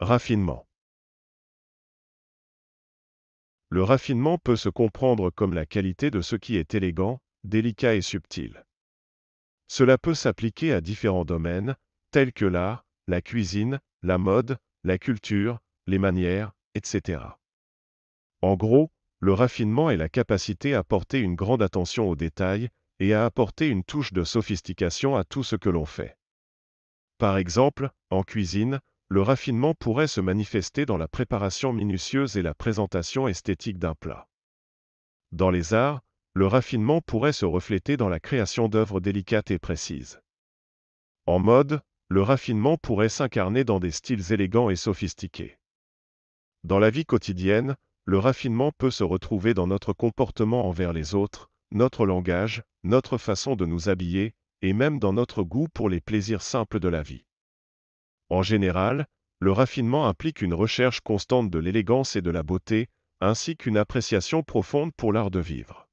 Raffinement Le raffinement peut se comprendre comme la qualité de ce qui est élégant, délicat et subtil. Cela peut s'appliquer à différents domaines, tels que l'art, la cuisine, la mode, la culture, les manières, etc. En gros, le raffinement est la capacité à porter une grande attention aux détails et à apporter une touche de sophistication à tout ce que l'on fait. Par exemple, en cuisine, le raffinement pourrait se manifester dans la préparation minutieuse et la présentation esthétique d'un plat. Dans les arts, le raffinement pourrait se refléter dans la création d'œuvres délicates et précises. En mode, le raffinement pourrait s'incarner dans des styles élégants et sophistiqués. Dans la vie quotidienne, le raffinement peut se retrouver dans notre comportement envers les autres, notre langage, notre façon de nous habiller, et même dans notre goût pour les plaisirs simples de la vie. En général, le raffinement implique une recherche constante de l'élégance et de la beauté, ainsi qu'une appréciation profonde pour l'art de vivre.